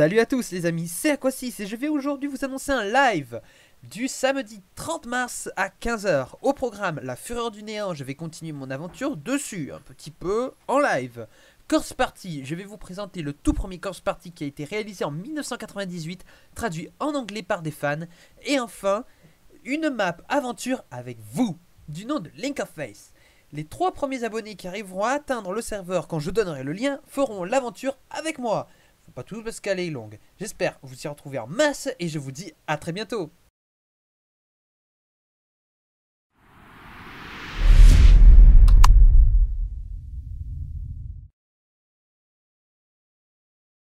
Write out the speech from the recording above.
Salut à tous les amis, c'est Aquasis et je vais aujourd'hui vous annoncer un live du samedi 30 mars à 15h. Au programme La Fureur du Néant, je vais continuer mon aventure dessus, un petit peu en live. Corse Party, je vais vous présenter le tout premier Corse Party qui a été réalisé en 1998, traduit en anglais par des fans. Et enfin, une map aventure avec vous, du nom de Link of Face. Les trois premiers abonnés qui arriveront à atteindre le serveur quand je donnerai le lien feront l'aventure avec moi. Pas tout parce qu'elle est longue. J'espère vous y retrouver en masse et je vous dis à très bientôt.